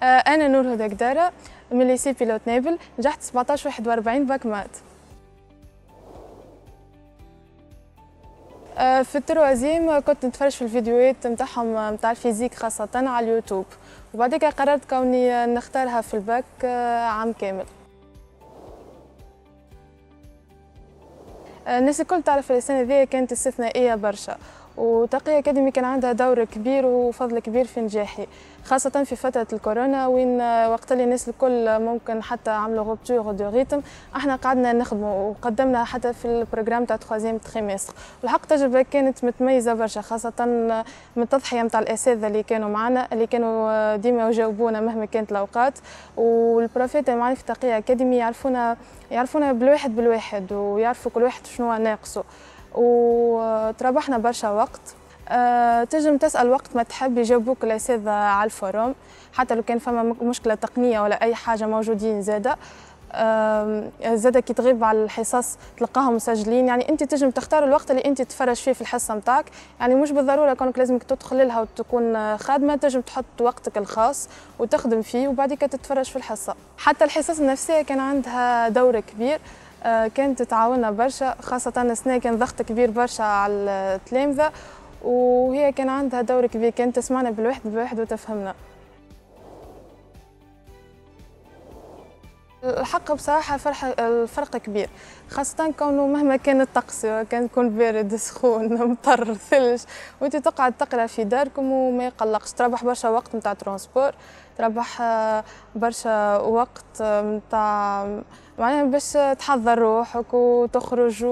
آه، أنا نور هدى قدارة من ليسي بيلوت نابل نجحت 17 41 باك مات آه، في التروازيم آه، كنت نتفرج في الفيديوهات نتاعهم نتاع الفيزيك خاصة على اليوتيوب وبعدك قررت كوني نختارها في الباك عام كامل الناس الكل تعرف السنة ذي كانت استثنائية برشا وتقي أكاديمي كان عندها دور كبير وفضل كبير في نجاحي خاصة في فترة الكورونا وين وقت اللي الناس الكل ممكن حتى عملوا غوبتور دو ريتم احنا قعدنا نخدموا وقدمنا حتى في البروجرام تاع تخوازيام تخيميسخ والحق تجربة كانت متميزة برشا خاصة من التضحية نتاع الأساتذة اللي كانوا معنا اللي كانوا ديما يجاوبونا مهما كانت الأوقات والبروفيت معنا في تقية أكاديمي يعرفونا يعرفونا بالواحد بالواحد ويعرفوا كل واحد شنو ناقصه وتربحنا برشا وقت آه، تنجم تسال وقت ما تحب يجاوبوك الاساتذه على الفوروم حتى لو كان فما مشكله تقنيه ولا اي حاجه موجودين زاده آه، زادة كي تغيب على الحصص تلقاهم مسجلين يعني انت تجم تختار الوقت اللي انت تتفرج فيه في الحصه متاعك يعني مش بالضروره كونك لازمك تدخل لها وتكون خادمه تجم تحط وقتك الخاص وتخدم فيه وبعدك تتفرج في الحصه حتى الحصص النفسيه كان عندها دور كبير آه، كانت تعاوننا برشا خاصة السنة كان ضغط كبير برشا على التلامذة وهي كان عندها دور كبير كانت تسمعنا بالواحد بواحد وتفهمنا الحق بصراحه فرحة الفرق كبير خاصه كونه مهما كان الطقس كان يكون بارد سخون مطر ثلج وانت تقعد تقرا في داركم وما يقلقش تربح برشا وقت نتاع ترونسبور تربح آه، برشا وقت نتاع آه، معناها باش تحضر روحك وتخرج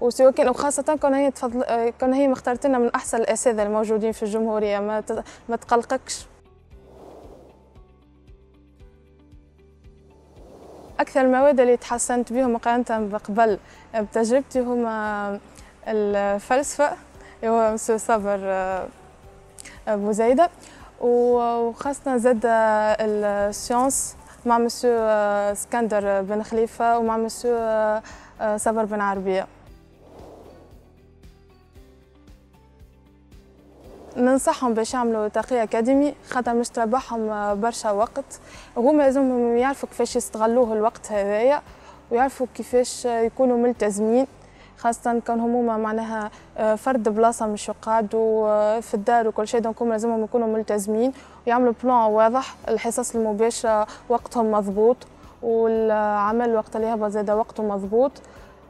وسواء كان وخاصة كون هي تفضل آه، كون هي مختارتنا من أحسن الأساتذة الموجودين في الجمهورية ما, ما تقلقكش أكثر المواد اللي تحسنت بهم مقارنة بقبل بتجربتي هما الفلسفة هو مسيو صبر آه، بوزايدة وخاصة زاد السيونس مع مسيو اسكندر آه، بن خليفة ومع مسيو آه، صبر بن عربية ننصحهم باش يعملوا ترقية أكاديمي خاطر مش تربحهم آه، برشا وقت وهم لازمهم يعرفوا كيفاش يستغلوه الوقت هذايا ويعرفوا كيفاش يكونوا ملتزمين خاصة كان هما معناها آه، فرد بلاصة مش قاعد آه، في الدار وكل شيء دونك هما لازمهم يكونوا ملتزمين ويعملوا بلان واضح الحصص المباشرة وقتهم مضبوط والعمل وقت الهبة زاد وقته مضبوط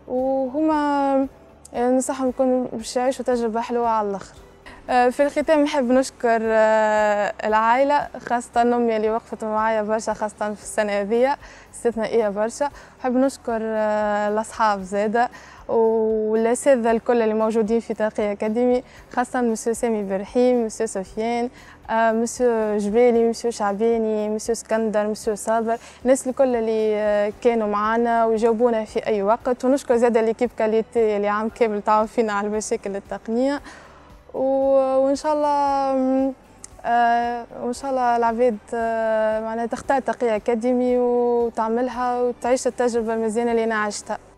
وهما ننصحهم يكونوا باش يعيشوا تجربة حلوة على الآخر آه، في الختام نحب نشكر آه، العائله خاصه امي اللي وقفت معايا برشا خاصه في السنه هذه استثنائيه برشا نحب نشكر آه، الاصحاب زاده والاساتذه الكل اللي موجودين في ترقية اكاديمي خاصه مسيو سامي برحيم مسيو سفيان مسيو جبالي مسيو شعباني مسيو اسكندر مسيو صابر الناس الكل اللي كانوا معنا وجاوبونا في اي وقت ونشكر زاده ليكيب كاليتي اللي عام كامل تعاون فينا على المشاكل التقنيه وان شاء الله آه، وان شاء الله العباد آه، معناها تختار تقيه اكاديمي وتعملها وتعيش التجربه المزيانه اللي انا عشتها